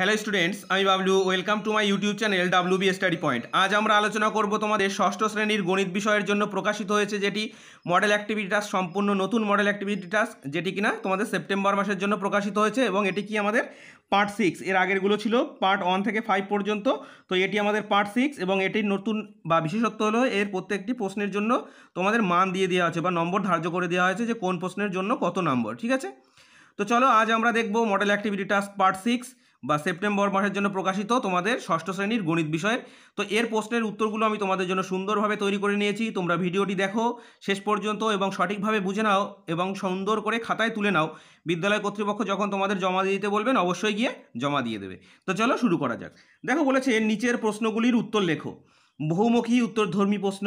hello students আমি Bablu welcome to my YouTube channel W B study point আজ আমরা আলোচনা করব তোমাদের ষষ্ঠ শ্রেণীর গণিত বিষয়ের জন্য প্রকাশিত হয়েছে যেটি মডেল অ্যাক্টিভিটি টাস্ক সম্পূর্ণ নতুন মডেল অ্যাক্টিভিটি টাস্ক যেটি কিনা তোমাদের সেপ্টেম্বর মাসের জন্য প্রকাশিত হয়েছে এবং এটি কি আমাদের পার্ট সিক্স এর আগেরগুলো ছিল পার্ট ওয়ান থেকে ফাইভ পর্যন্ত তো এটি আমাদের পার্ট সিক্স এবং এটির নতুন বা বিশেষত্ব হলো এর প্রত্যেকটি প্রশ্নের জন্য তোমাদের মান দিয়ে দেওয়া হয়েছে বা নম্বর ধার্য করে দেওয়া হয়েছে যে কোন প্রশ্নের জন্য কত নম্বর ঠিক আছে তো চলো আজ আমরা দেখব model activity task part six বা সেপ্টেম্বর মাসের জন্য প্রকাশিত তোমাদের ষষ্ঠ শ্রেণীর গণিত বিষয়ের তো এর প্রশ্নের উত্তরগুলো আমি তোমাদের জন্য সুন্দরভাবে তৈরি করে নিয়েছি তোমরা ভিডিওটি দেখো শেষ পর্যন্ত এবং সঠিকভাবে বুঝে নাও এবং সুন্দর করে খাতায় তুলে নাও বিদ্যালয় কর্তৃপক্ষ যখন তোমাদের জমা দিয়ে দিতে বলবেন অবশ্যই গিয়ে জমা দিয়ে দেবে তো চলো শুরু করা যাক দেখো বলেছে নিচের প্রশ্নগুলির উত্তর লেখো বহুমুখী উত্তরধর্মী প্রশ্ন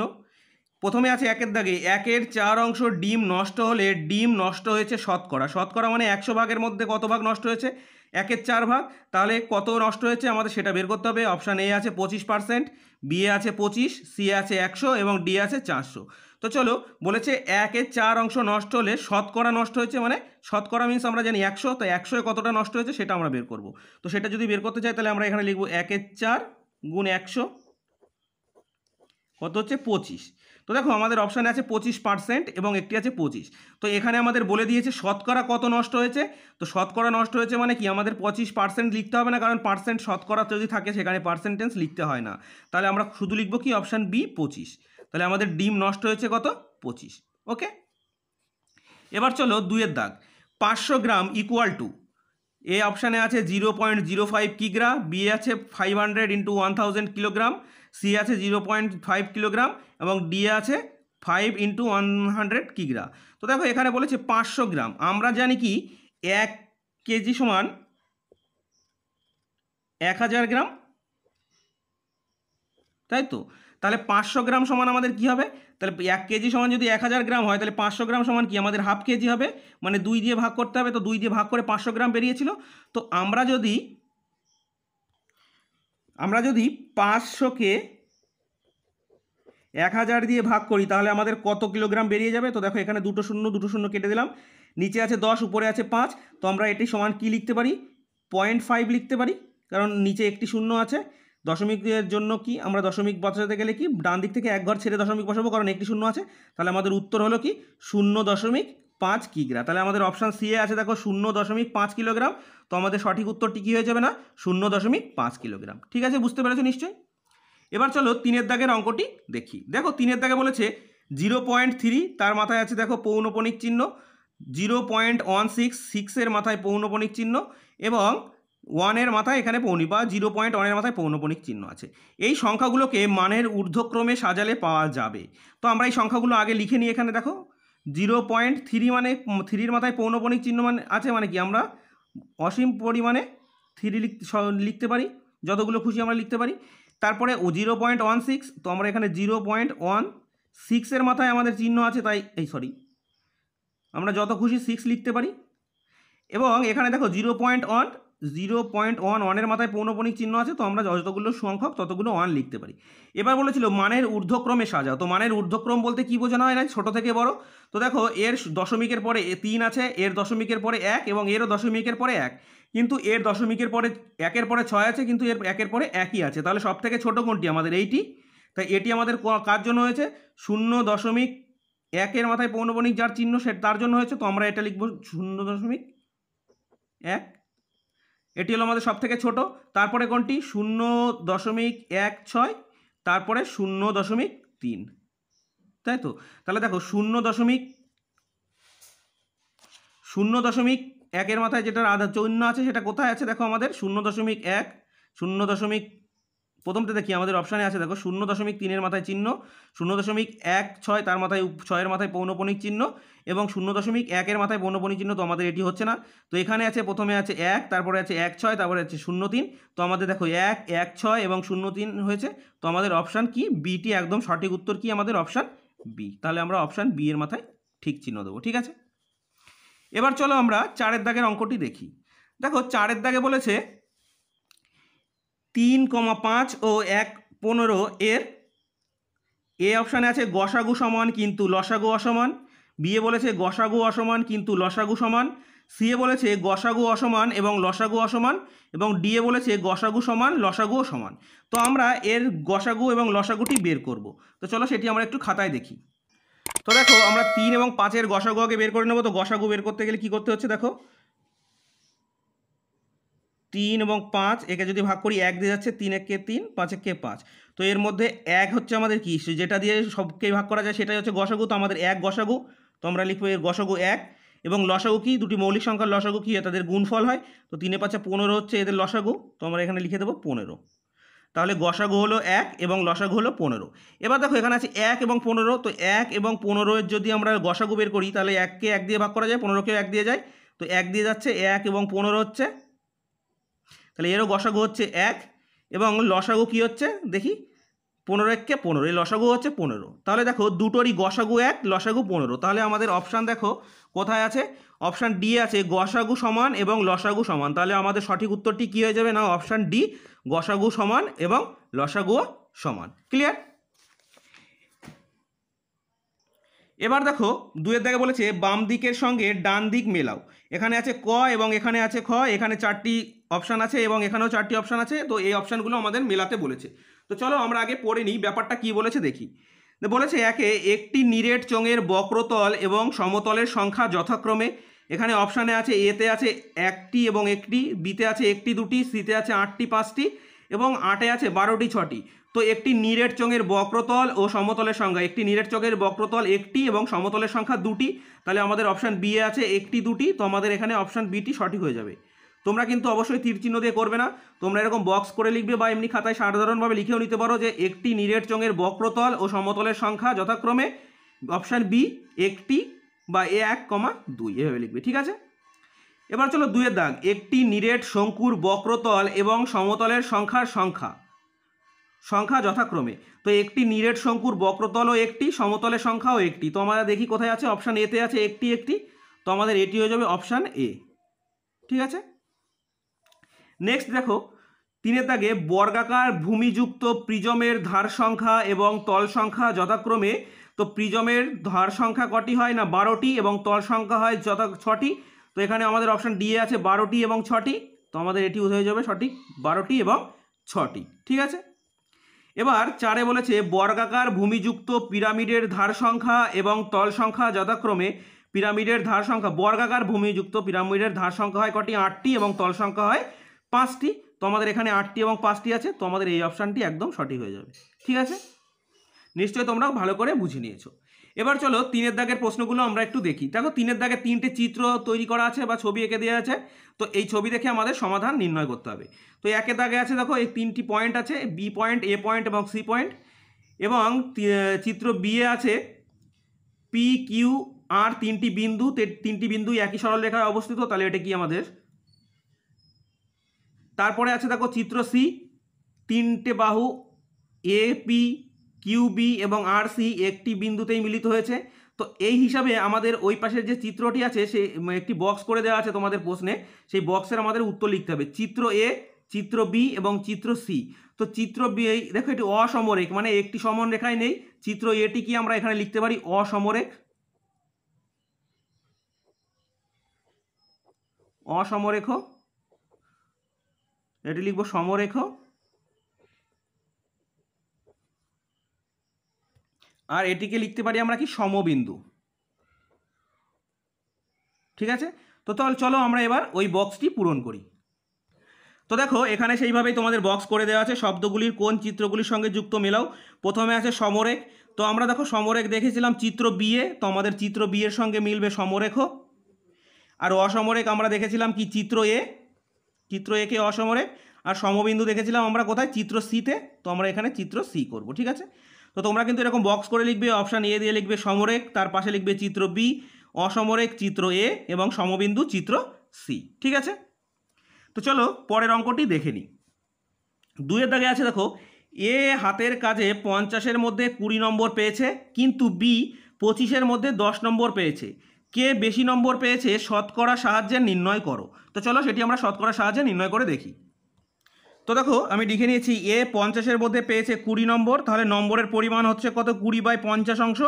প্রথমে আছে একের দাগে একের চার অংশ ডিম নষ্ট হলে ডিম নষ্ট হয়েছে শতকরা শতকরা মানে একশো ভাগের মধ্যে কত ভাগ নষ্ট হয়েছে একের চার ভাগ তাহলে কত নষ্ট হয়েছে আমাদের সেটা বের করতে হবে অপশান এ আছে পঁচিশ পার্সেন্ট বি এ আছে পঁচিশ সি আছে একশো এবং ডি আছে চারশো তো চলো বলেছে একের চার অংশ নষ্ট হলে শতকরা নষ্ট হয়েছে মানে শতকরা মিনস আমরা জানি একশো তো একশোয় কতটা নষ্ট হয়েছে সেটা আমরা বের করব তো সেটা যদি বের করতে চাই তাহলে আমরা এখানে লিখবো একের চার গুণ একশো কত হচ্ছে পঁচিশ তো দেখো আমাদের অপশানে আছে পঁচিশ পার্সেন্ট এবং একটি আছে পঁচিশ তো এখানে আমাদের বলে দিয়েছে শতকরা কত নষ্ট হয়েছে তো শতকরা নষ্ট হয়েছে মানে কি আমাদের পঁচিশ পার্সেন্ট লিখতে হবে না কারণ পার্সেন্ট শতকরা যদি থাকে সেখানে পার্সেন্টেন্স লিখতে হয় না তাহলে আমরা শুধু লিখবো কি অপশান বি পঁচিশ তাহলে আমাদের ডিম নষ্ট হয়েছে কত পঁচিশ ওকে এবার চলো দুয়ের দাগ পাঁচশো গ্রাম ইকুয়াল টু এ অপশানে আছে জিরো পয়েন্ট জিরো ফাইভ কিগ্রা বি আছে five hundred into one thousand kilogram C আছে জিরো পয়েন্ট ফাইভ কিলোগ্রাম এবং ডি আছে ফাইভ ইন্টু ওয়ান হান্ড্রেড কিগ্রা তো দেখো এখানে বলেছে পাঁচশো গ্রাম আমরা জানি কি এক কেজি সমান এক হাজার গ্রাম তাই তো তাহলে পাঁচশো গ্রাম সমান আমাদের কি হবে তাহলে এক কেজি সমান যদি এক হাজার গ্রাম হয় তাহলে পাঁচশো গ্রাম সমান কি আমাদের হাফ কেজি হবে মানে দুই দিয়ে ভাগ করতে হবে তো দুই দিয়ে ভাগ করে পাঁচশো গ্রাম বেরিয়েছিল তো আমরা যদি আমরা যদি পাঁচশোকে এক হাজার দিয়ে ভাগ করি তাহলে আমাদের কত কিলোগ্রাম বেরিয়ে যাবে তো দেখো এখানে দুটো শূন্য দুটো শূন্য কেটে দিলাম নিচে আছে দশ উপরে আছে পাঁচ তো আমরা এটি সমান কি লিখতে পারি পয়েন্ট ফাইভ লিখতে পারি কারণ নিচে একটি শূন্য আছে দশমিকের জন্য কি আমরা দশমিক বসাতে গেলে কি ডান দিক থেকে এক ঘর ছেড়ে দশমিক বসাবো কারণ একটি শূন্য আছে তাহলে আমাদের উত্তর হলো কি শূন্য দশমিক পাঁচ কিগ্রা তাহলে আমাদের অপশান সি এ আছে দেখো শূন্য দশমিক পাঁচ কিলোগ্রাম তো আমাদের সঠিক উত্তরটি কী হয়ে যাবে না শূন্য দশমিক পাঁচ কিলোগ্রাম ঠিক আছে বুঝতে পেরেছো নিশ্চয়ই এবার চলো তিনের দাগের অঙ্কটি দেখি দেখো তিনের দাগে বলেছে জিরো পয়েন্ট থ্রি তার মাথায় আছে দেখো পৌনপণিক চিহ্ন জিরো পয়েন্ট ওয়ান সিক্স সিক্সের মাথায় পৌনপণিক চিহ্ন এবং ওয়ানের মাথায় এখানে পৌনি বা জিরো পয়েন্ট ওয়ানের মাথায় পৌনপণিক চিহ্ন আছে এই সংখ্যাগুলোকে মানের ঊর্ধ্বক্রমে সাজালে পাওয়া যাবে তো আমরা এই সংখ্যাগুলো আগে লিখে নিই এখানে দেখো জিরো পয়েন্ট থ্রি মানে থ্রির মাথায় পৌনপণিক চিহ্ন মানে আছে মানে কি আমরা অসীম পরিমাণে থ্রি লিখতে পারি যতগুলো খুশি আমরা লিখতে পারি তারপরে ও জিরো পয়েন্ট ওয়ান সিক্স তো আমরা এখানে জিরো পয়েন্ট ওয়ান সিক্সের মাথায় আমাদের চিহ্ন আছে তাই এই সরি আমরা যত খুশি সিক্স লিখতে পারি এবং এখানে দেখো zero point one zero point one ওয়ানের মাথায় পৌনপণিক চিহ্ন আছে তো আমরা যতগুলো সংখ্যক ততগুলো ওয়ান লিখতে পারি এবার বলেছিল মানের ঊর্ধ্বক্রমে সাজাও তো মানের ঊর্ধ্বক্রম বলতে কী বোঝানো হয় না ছোট থেকে বড় তো দেখো এর দশমিকের পরে তিন আছে এর দশমিকের পরে এক এবং এরও দশমিকের পরে এক কিন্তু এর দশমিকের পরে একের পরে ছয় আছে কিন্তু এর একের পরে একই আছে তাহলে সব থেকে ছোটো কোনটি আমাদের এইটি তাই এটি আমাদের কার জন্য হয়েছে শূন্য দশমিক একের মাথায় পৌনপণিক যার চিহ্ন সে তার জন্য হয়েছে তো আমরা এটা লিখব শূন্য দশমিক এক এটি হলো আমাদের সবথেকে ছোট তারপরে কোনটি শূন্য দশমিক এক ছয় তারপরে শূন্য দশমিক তিন তাই তো তাহলে দেখো শূন্য দশমিক শূন্য দশমিক একের মাথায় যেটার আধা চৈন্য আছে সেটা কোথায় আছে দেখো আমাদের শূন্য দশমিক এক শূন্য দশমিক প্রথমটা দেখি আমাদের অপশানে আছে দেখো শূন্য দশমিক তিনের মাথায় চিহ্ন শূন্য দশমিক এক ছয় তার মাথায় ছয়ের মাথায় পৌনপণিক চিহ্ন এবং শূন্য দশমিক একের মাথায় পৌনপণিক চিহ্ন তো আমাদের এটি হচ্ছে না তো এখানে আছে প্রথমে আছে এক তারপরে আছে এক ছয় তারপরে আছে শূন্য তিন তো আমাদের দেখো এক এক ছয় এবং শূন্য তিন হয়েছে তো আমাদের অপশান কি বিটি একদম সঠিক উত্তর কি আমাদের অপশান বি তাহলে আমরা অপশান বি এর মাথায় ঠিক চিহ্ন দেবো ঠিক আছে এবার চলো আমরা চারের দাগের অঙ্কটি দেখি দেখো চারের দাগে বলেছে তিন কমা পাঁচ ও এক পনেরো এর এ অপশানে আছে গসাগু সমান কিন্তু লসাগু অসমান বিয়ে বলেছে গসাগু অসমান কিন্তু লসাগু সমান সি এ বলেছে গসাগু অসমান এবং লসাগু অসমান এবং ডি এ বলেছে গসাগু সমান লসাগুও সমান তো আমরা এর গসাগু এবং লসাগুটি বের করব তো চলো সেটি আমরা একটু খাতায় দেখি তো দেখো আমরা তিন এবং পাঁচের গসাগু আগে বের করে নেবো তো গসাগু বের করতে গেলে কী করতে হচ্ছে দেখো তিন এবং পাঁচ একে যদি ভাগ করি এক দিয়ে যাচ্ছে তিন একে তিন পাঁচ কে পাঁচ তো এর মধ্যে এক হচ্ছে আমাদের কি যেটা দিয়ে সবকে ভাগ করা যায় সেটাই হচ্ছে গসাগু তো আমাদের এক গসাগু তো আমরা লিখবো এর গসাগু এক এবং লসাগু কি দুটি মৌলিক সংখ্যার লসাগু কি হয় তাদের গুণফল হয় তো তিনে পাঁচে পনেরো হচ্ছে এদের লসাগু তো আমরা এখানে লিখে দেবো পনেরো তাহলে গসাগু হলো এক এবং লসাগু হলো পনেরো এবার দেখো এখানে আছে এক এবং পনেরো তো এক এবং পনেরোয়ের যদি আমরা গসাগু বের করি তাহলে এককে এক দিয়ে ভাগ করা যায় পনেরোকেও এক দিয়ে যায় তো এক দিয়ে যাচ্ছে এক এবং পনেরো হচ্ছে তাহলে এরও গসাগু হচ্ছে এক এবং লসাগু কি হচ্ছে দেখি পনেরো এককে পনেরো এই লসাগু হচ্ছে পনেরো তাহলে দেখো দুটোরই গসাগু এক লসাগু পনেরো তাহলে আমাদের অপশান দেখো কোথায় আছে অপশান ডি আছে গসাগু সমান এবং লসাগু সমান তাহলে আমাদের সঠিক উত্তরটি কী হয়ে যাবে না অপশান ডি গসাগু সমান এবং লসাগুও সমান ক্লিয়ার এবার দেখো দুয়ের দেখে বলেছে বাম দিকের সঙ্গে ডান দিক মেলাও এখানে আছে ক এবং এখানে আছে খ এখানে চারটি অপশান আছে এবং এখানেও চারটি অপশান আছে তো এই অপশানগুলো আমাদের মেলাতে বলেছে তো চলো আমরা আগে পড়ে নিই ব্যাপারটা কি বলেছে দেখি বলেছে একে একটি নিরেট চোঙের বক্রতল এবং সমতলের সংখ্যা যথাক্রমে এখানে অপশানে আছে এতে আছে একটি এবং একটি বিতে আছে একটি দুটি সিতে আছে আটটি পাঁচটি এবং আটে আছে বারোটি ছটি তো একটি নিরেট চঙের বক্রতল ও সমতলের সংখ্যা একটি নিরেট চঙের বক্রতল একটি এবং সমতলের সংখ্যা দুটি তাহলে আমাদের অপশান বি আছে একটি দুটি তো আমাদের এখানে অপশান বিটি সঠিক হয়ে যাবে তোমরা কিন্তু অবশ্যই তীর চিহ্ন দিয়ে করবে না তোমরা এরকম বক্স করে লিখবে বা এমনি খাতায় সাধারণভাবে লিখেও নিতে পারো যে একটি নিরেট চঙের বক্রতল ও সমতলের সংখ্যা যথাক্রমে অপশান বি একটি বা এ এক কমা দুই এভাবে লিখবে ঠিক আছে এবার চলো দুয়ের দাগ একটি নিরেট শঙ্কুর বক্রতল এবং সমতলের সংখ্যার সংখ্যা সংখ্যা যথাক্রমে তো একটি নিরেট শঙ্কুর বক্রতলও একটি সমতলের সংখ্যাও একটি তো আমরা দেখি কোথায় আছে অপশান এতে আছে একটি একটি তো আমাদের এটি হয়ে যাবে অপশান এ ঠিক আছে নেক্সট দেখো তিনের দাগে বর্গাকার ভূমিযুক্ত প্রিজমের ধার সংখ্যা এবং তল সংখ্যা যথাক্রমে তো প্রিজমের ধার সংখ্যা কটি হয় না বারোটি এবং তল সংখ্যা হয় যথা ছটি তো এখানে আমাদের অপশান ডি আছে বারোটি এবং ছটি তো আমাদের এটি হয়ে যাবে সঠিক বারোটি এবং ছটি ঠিক আছে এবার চারে বলেছে বর্গাকার ভূমিযুক্ত পিরামিডের ধার সংখ্যা এবং তল সংখ্যা যথাক্রমে পিরামিডের ধার সংখ্যা বর্গাকার ভূমিযুক্ত পিরামিডের ধার সংখ্যা হয় কটি আটটি এবং তল সংখ্যা হয় পাঁচটি তো আমাদের এখানে আটটি এবং পাঁচটি আছে তো আমাদের এই অপশানটি একদম সঠিক হয়ে যাবে ঠিক আছে নিশ্চয়ই তোমরা ভালো করে বুঝে নিয়েছো এবার চলো তিনের দাগের প্রশ্নগুলো আমরা একটু দেখি দেখো তিনের দাগে তিনটে চিত্র তৈরি করা আছে বা ছবি এঁকে দেওয়া আছে তো এই ছবি দেখে আমাদের সমাধান নির্ণয় করতে হবে তো একে দাগে আছে দেখো এই তিনটি পয়েন্ট আছে বি পয়েন্ট এ পয়েন্ট এবং সি পয়েন্ট এবং চিত্র বি এ আছে পি কিউ আর তিনটি বিন্দু তিনটি বিন্দু একই সরল রেখায় অবস্থিত তাহলে এটা কি আমাদের তারপরে আছে দেখো চিত্র সি তিনটে বাহু এ পি কিউবি এবং আর সি একটি বিন্দুতেই মিলিত হয়েছে তো এই হিসাবে আমাদের ওই পাশের যে চিত্রটি আছে সে একটি বক্স করে দেওয়া আছে তোমাদের প্রশ্নে সেই বক্সের আমাদের উত্তর লিখতে হবে চিত্র এ চিত্র বি এবং চিত্র সি তো চিত্র বি দেখো এটি অসমরেক মানে একটি রেখায় নেই চিত্র এটি কি আমরা এখানে লিখতে পারি অসমরেক অসমরেখ এটি লিখবো সমরেখ আর এটিকে লিখতে পারি আমরা কি সমবিন্দু ঠিক আছে তো তাহলে চলো আমরা এবার ওই বক্সটি পূরণ করি তো দেখো এখানে সেইভাবেই তোমাদের বক্স করে দেওয়া আছে শব্দগুলির কোন চিত্রগুলির সঙ্গে যুক্ত মেলাও প্রথমে আছে সমরেখ তো আমরা দেখো সমরেখ দেখেছিলাম চিত্র বিয়ে তো আমাদের চিত্র বিয়ের সঙ্গে মিলবে সমরেখ আর অসমরেখ আমরা দেখেছিলাম কি চিত্র এ চিত্র একে অসমরেখ আর সমবিন্দু দেখেছিলাম আমরা কোথায় চিত্র সিতে তো আমরা এখানে চিত্র সি করব ঠিক আছে তো তোমরা কিন্তু এরকম বক্স করে লিখবে অপশান এ দিয়ে লিখবে সমরেক তার পাশে লিখবে চিত্র বি অসমরেক চিত্র এ এবং সমবিন্দু চিত্র সি ঠিক আছে তো চলো পরের অঙ্কটি দেখে নিই দুয়ের দাগে আছে দেখো এ হাতের কাজে পঞ্চাশের মধ্যে কুড়ি নম্বর পেয়েছে কিন্তু বি পঁচিশের মধ্যে দশ নম্বর পেয়েছে কে বেশি নম্বর পেয়েছে শতকরা সাহায্যে নির্ণয় করো তো চলো সেটি আমরা শতকরা সাহায্যে নির্ণয় করে দেখি তো দেখো আমি লিখে নিয়েছি এ পঞ্চাশের মধ্যে পেয়েছে কুড়ি নম্বর তাহলে নম্বরের পরিমাণ হচ্ছে কত কুড়ি বাই পঞ্চাশ অংশ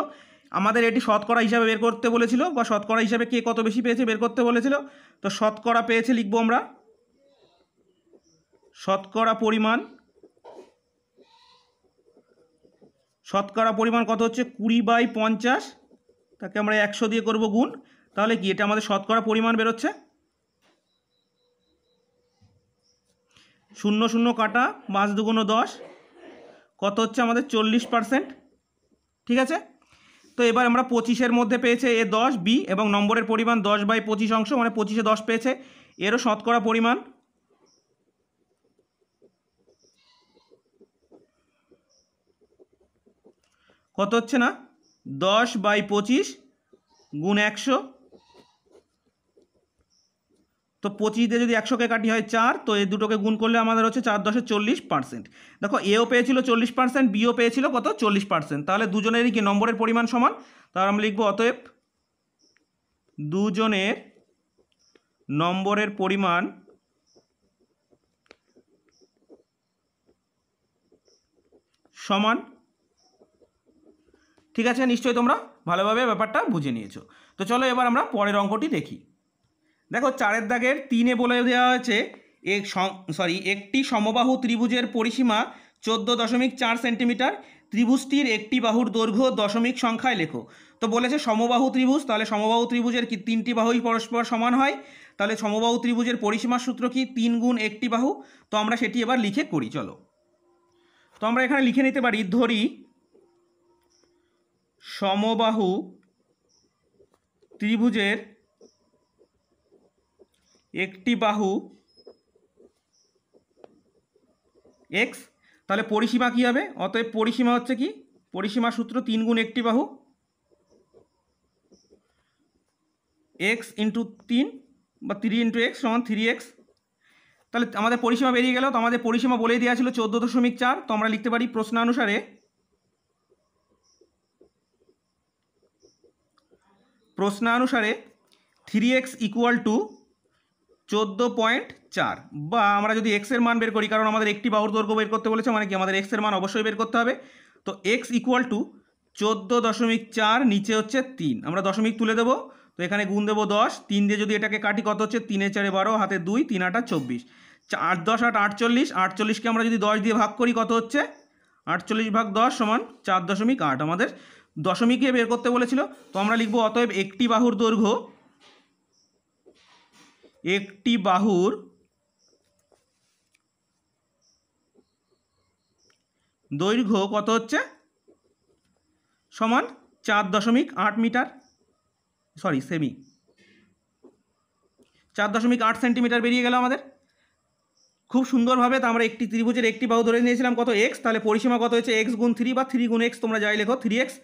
আমাদের এটি শতকরা হিসাবে বের করতে বলেছিল বা শতকরা হিসাবে কে কত বেশি পেয়েছে বের করতে বলেছিল তো শতকরা পেয়েছে লিখবো আমরা শতকরা পরিমাণ শতকরা পরিমাণ কত হচ্ছে কুড়ি বাই পঞ্চাশ তাকে আমরা একশো দিয়ে করব গুণ তাহলে কি এটা আমাদের শতকরা পরিমাণ বেরোচ্ছে শূন্য শূন্য কাটা পাঁচ দুগুণ দশ কত হচ্ছে আমাদের চল্লিশ পারসেন্ট ঠিক আছে তো এবার আমরা পঁচিশের মধ্যে পেয়েছে এ দশ বি এবং নম্বরের পরিমাণ দশ বাই পঁচিশ অংশ মানে পঁচিশে দশ পেয়েছে এরও শতকরা পরিমাণ কত হচ্ছে না দশ বাই পঁচিশ গুণ একশো তো পঁচিশ দিয়ে যদি একশোকে কাটি হয় চার তো এই দুটোকে গুণ করলে আমাদের হচ্ছে চার দশে চল্লিশ পার্সেন্ট দেখো এও পেয়েছিল চল্লিশ পার্সেন্ট বিও পেয়েছিল কত চল্লিশ পার্সেন্ট তাহলে দুজনেরই কি নম্বরের পরিমাণ সমান তাহলে আমরা লিখবো অতএব দুজনের নম্বরের পরিমাণ সমান ঠিক আছে নিশ্চয়ই তোমরা ভালোভাবে ব্যাপারটা বুঝে নিয়েছো তো চলো এবার আমরা পরের অঙ্কটি দেখি দেখো চারের দাগের তিনে বলে দেওয়া হয়েছে এক সরি একটি সমবাহু ত্রিভুজের পরিসীমা চোদ্দ দশমিক চার সেন্টিমিটার ত্রিভুজটির একটি বাহুর দৈর্ঘ্য দশমিক সংখ্যায় লেখো তো বলেছে সমবাহু ত্রিভুজ তাহলে সমবাহু ত্রিভুজের কি তিনটি বাহুই পরস্পর সমান হয় তাহলে সমবাহু ত্রিভুজের পরিসীমার সূত্র কি তিন গুণ একটি বাহু তো আমরা সেটি এবার লিখে করি চলো তো আমরা এখানে লিখে নিতে পারি ধরি সমবাহু ত্রিভুজের একটি বাহু এক্স তাহলে পরিসীমা কী হবে অতএব পরিসীমা হচ্ছে কি পরিসীমা সূত্র তিন গুণ একটি বাহু এক্স ইন্টু তিন বা থ্রি ইন্টু এক্স সমান থ্রি এক্স তাহলে আমাদের পরিসীমা বেরিয়ে গেল তো আমাদের পরিসীমা বলেই দেওয়া ছিল চোদ্দো দশমিক চার তো আমরা লিখতে পারি প্রশ্নানুসারে প্রশ্নানুসারে থ্রি এক্স ইকুয়াল টু চোদ্দো পয়েন্ট চার বা আমরা যদি এক্সের মান বের করি কারণ আমাদের একটি বাহুর দৈর্ঘ্য বের করতে বলেছে মানে কি আমাদের এক্সের মান অবশ্যই বের করতে হবে তো এক্স ইকুয়াল টু চোদ্দো দশমিক চার নিচে হচ্ছে তিন আমরা দশমিক তুলে দেবো তো এখানে গুণ দেবো দশ তিন দিয়ে যদি এটাকে কাটি কত হচ্ছে তিনে চারে বারো হাতে দুই তিন আটা চব্বিশ আট দশ আট আটচল্লিশ আটচল্লিশকে আমরা যদি দশ দিয়ে ভাগ করি কত হচ্ছে আটচল্লিশ ভাগ দশ সমান চার দশমিক আট আমাদের দশমিকে বের করতে বলেছিল তো আমরা লিখবো অতএব একটি বাহুর দৈর্ঘ্য একটি বাহুর দৈর্ঘ্য কত হচ্ছে সমান চার দশমিক আট মিটার সরি সেমি চার দশমিক আট সেন্টিমিটার বেরিয়ে গেল আমাদের খুব সুন্দরভাবে তো আমরা একটি ত্রিভুজের একটি বাহু ধরে নিয়েছিলাম কত এক্স তাহলে পরিসীমা কত হয়েছে এক্স গুণ থ্রি বা থ্রি গুণ এক্স তোমরা যাই লেখো থ্রি এক্স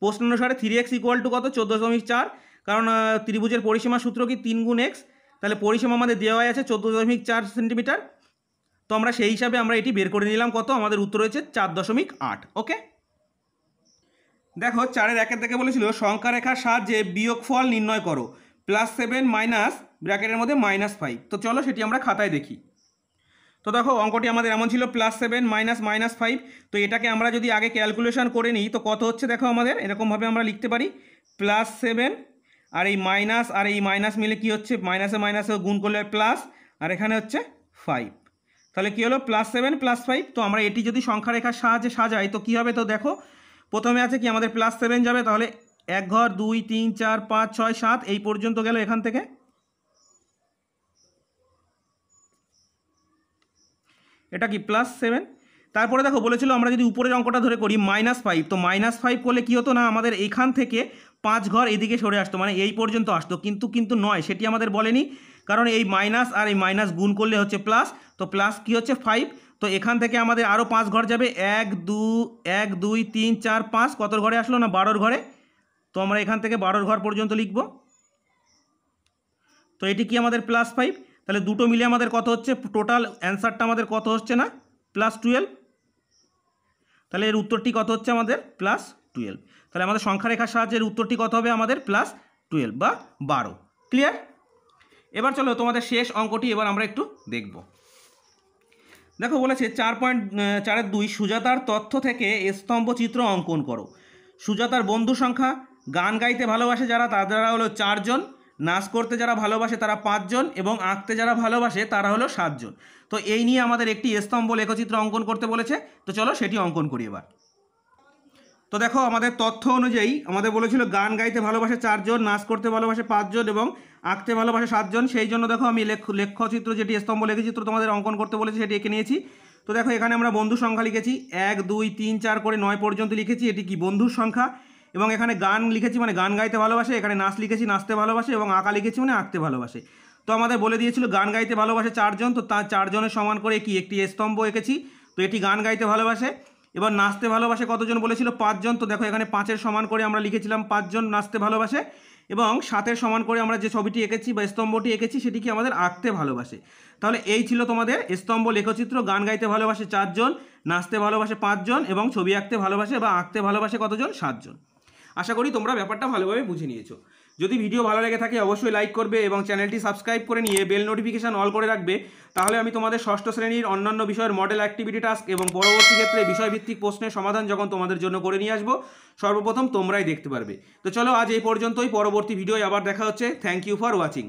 প্রশ্ন অনুসারে থ্রি এক্স ইকুয়াল টু কত চোদ্দ দশমিক চার কারণ ত্রিভুজের পরিসীমা সূত্র কি তিন গুণ এক্স তাহলে পরিসীমা আমাদের দেওয়া আছে চোদ্দো দশমিক চার সেন্টিমিটার তো আমরা সেই হিসাবে আমরা এটি বের করে নিলাম কত আমাদের উত্তর রয়েছে চার দশমিক আট ওকে দেখো চারের একের থেকে বলেছিল সংখ্যা রেখার সাহায্যে ফল নির্ণয় করো প্লাস সেভেন মাইনাস ব্র্যাকেটের মধ্যে মাইনাস ফাইভ তো চলো সেটি আমরা খাতায় দেখি তো দেখো অঙ্কটি আমাদের এমন ছিল plus seven minus minus five তো এটাকে আমরা যদি আগে ক্যালকুলেশন করে নিই তো কত হচ্ছে দেখো আমাদের এরকমভাবে আমরা লিখতে পারি প্লাস সেভেন আর এই মাইনাস আর এই মাইনাস মিলে কি হচ্ছে মাইনাসে মাইনাসে গুণ করলে প্লাস আর এখানে হচ্ছে ফাইভ তাহলে কী হলো প্লাস সেভেন প্লাস ফাইভ তো আমরা এটি যদি সংখ্যা রেখার সাহায্যে সাজাই তো কী হবে তো দেখো প্রথমে আছে কি আমাদের প্লাস সেভেন যাবে তাহলে এক ঘর দুই তিন চার পাঁচ ছয় সাত এই পর্যন্ত গেল এখান থেকে এটা কি প্লাস সেভেন তারপরে দেখো বলেছিল আমরা যদি উপরের অঙ্কটা ধরে করি মাইনাস ফাইভ তো মাইনাস ফাইভ করলে কী হতো না আমাদের এখান থেকে পাঁচ ঘর এদিকে সরে আসতো মানে এই পর্যন্ত আসতো কিন্তু কিন্তু নয় সেটি আমাদের বলেনি কারণ এই মাইনাস আর এই মাইনাস গুণ করলে হচ্ছে প্লাস তো প্লাস কি হচ্ছে ফাইভ তো এখান থেকে আমাদের আরও পাঁচ ঘর যাবে এক দু এক দুই তিন চার পাঁচ কত ঘরে আসলো না বারোর ঘরে তো আমরা এখান থেকে বারোর ঘর পর্যন্ত লিখব তো এটি কি আমাদের প্লাস ফাইভ তাহলে দুটো মিলে আমাদের কত হচ্ছে টোটাল অ্যান্সারটা আমাদের কত হচ্ছে না প্লাস টুয়েলভ তাহলে এর উত্তরটি কত হচ্ছে আমাদের প্লাস টুয়েলভ তাহলে আমাদের সংখ্যা রেখার সাহায্যের উত্তরটি কত হবে আমাদের প্লাস টুয়েলভ বা বারো ক্লিয়ার এবার চলো তোমাদের শেষ অঙ্কটি এবার আমরা একটু দেখব দেখো বলেছে চার পয়েন্ট চারের দুই সুজাতার তথ্য থেকে স্তম্ভ চিত্র অঙ্কন করো সুজাতার বন্ধু সংখ্যা গান গাইতে ভালোবাসে যারা তারা হলো চারজন নাচ করতে যারা ভালোবাসে তারা পাঁচজন এবং আঁকতে যারা ভালোবাসে তারা হলো সাতজন তো এই নিয়ে আমাদের একটি স্তম্ভ লেখচিত্র অঙ্কন করতে বলেছে তো চলো সেটি অঙ্কন করি এবার তো দেখো আমাদের তথ্য অনুযায়ী আমাদের বলেছিল গান গাইতে ভালোবাসে চারজন নাচ করতে ভালোবাসে পাঁচজন এবং আঁকতে ভালোবাসে সাতজন সেই জন্য দেখো আমি লেখ লেখ্যচিত্র যেটি স্তম্ভ লেখচিত্র তোমাদের অঙ্কন করতে বলেছি সেটি এঁকে নিয়েছি তো দেখো এখানে আমরা বন্ধু সংখ্যা লিখেছি এক দুই তিন চার করে নয় পর্যন্ত লিখেছি এটি কি বন্ধুর সংখ্যা এবং এখানে গান লিখেছি মানে গান গাইতে ভালোবাসে এখানে নাচ লিখেছি নাচতে ভালোবাসে এবং আঁকা লিখেছি মানে আঁকতে ভালোবাসে তো আমাদের বলে দিয়েছিল গান গাইতে ভালোবাসে চারজন তো তার চারজনের সমান করে কি একটি স্তম্ভ এঁকেছি তো এটি গান গাইতে ভালোবাসে এবার নাচতে ভালোবাসে কতজন বলেছিল পাঁচজন তো দেখো এখানে পাঁচের সমান করে আমরা লিখেছিলাম পাঁচজন নাচতে ভালোবাসে এবং সাতের সমান করে আমরা যে ছবিটি এঁকেছি বা স্তম্ভটি এঁকেছি সেটিকে আমাদের আঁকতে ভালোবাসে তাহলে এই ছিল তোমাদের স্তম্ভ লেখচিত্র গান গাইতে ভালোবাসে চারজন নাচতে ভালোবাসে পাঁচজন এবং ছবি আঁকতে ভালোবাসে বা আঁকতে ভালোবাসে কতজন সাতজন আশা করি তোমরা ব্যাপারটা ভালোভাবে বুঝে নিয়েছো যদি ভিডিও ভালো লেগে থাকে অবশ্যই লাইক করবে এবং চ্যানেলটি সাবস্ক্রাইব করে নিয়ে বেল নোটিফিকেশান অল করে রাখবে তাহলে আমি তোমাদের ষষ্ঠ শ্রেণীর অন্যান্য বিষয়ের মডেল অ্যাক্টিভিটি টাস্ক এবং পরবর্তী ক্ষেত্রে বিষয়ভিত্তিক প্রশ্নের সমাধান যখন তোমাদের জন্য করে নিয়ে আসবো সর্বপ্রথম তোমরাই দেখতে পারবে তো চলো আজ এই পর্যন্তই পরবর্তী ভিডিওয় আবার দেখা হচ্ছে থ্যাংক ইউ ফর ওয়াচিং